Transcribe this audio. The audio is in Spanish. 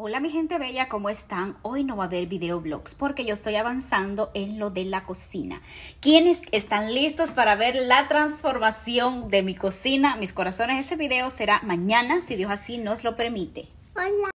Hola mi gente bella, ¿cómo están? Hoy no va a haber videoblogs porque yo estoy avanzando en lo de la cocina. ¿Quiénes están listos para ver la transformación de mi cocina? Mis corazones, ese video será mañana, si Dios así nos lo permite. Hola.